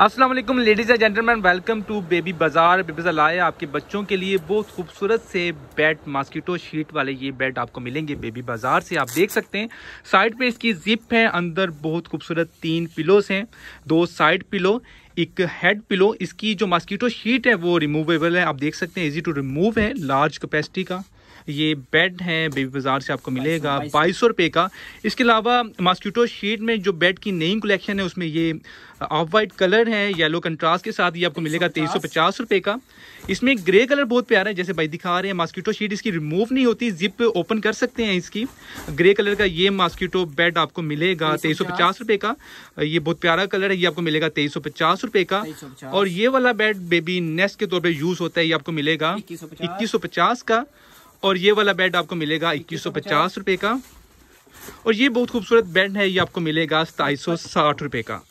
Aslam ladies and gentleman welcome to baby bazaar baby bazaar लाए आपके बच्चों के लिए बहुत खूबसूरत से बेड मास्किटो शीट वाले ये बेड आपको मिलेंगे बेबी बाज़ार से आप देख सकते हैं साइड पे इसकी जिप है अंदर बहुत खूबसूरत तीन पिलोस हैं दो साइड पिलो एक हेड पिलो इसकी जो मास्किटो शीट है वो रिमूवेबल है आप देख सकते हैं इजी टू रिमूव है लार्ज कैपेसिटी का ये बेड है बेबी बाज़ार से आपको मिलेगा बाईस सौ रुपये का इसके अलावा मॉस्किटो शीट में जो बेड की नई कलेक्शन है उसमें ये ऑफ वाइट कलर है येलो कंट्रास्ट के साथ ये आपको मिलेगा तेईस सौ पचास रुपये का इसमें ग्रे कलर बहुत प्यारा है जैसे भाई दिखा रहे हैं मास्किटो शीट इसकी रिमूव नहीं होती जिप ओपन कर सकते हैं इसकी ग्रे कलर का ये मॉस्किटो बेड आपको मिलेगा तेईस सौ पचास रुपये का ये बहुत प्यारा कलर है ये आपको मिलेगा तेईस सौ पचास रुपये का और ये वाला बेड बेबी नेस्ट के तौर पर यूज़ होता है ये आपको मिलेगा इक्कीस सौ पचास का और ये वाला बेड आपको मिलेगा इक्कीस सौ पचास रुपये का और ये बहुत खूबसूरत बेड है ये आपको मिलेगा सताईस सौ साठ रुपये का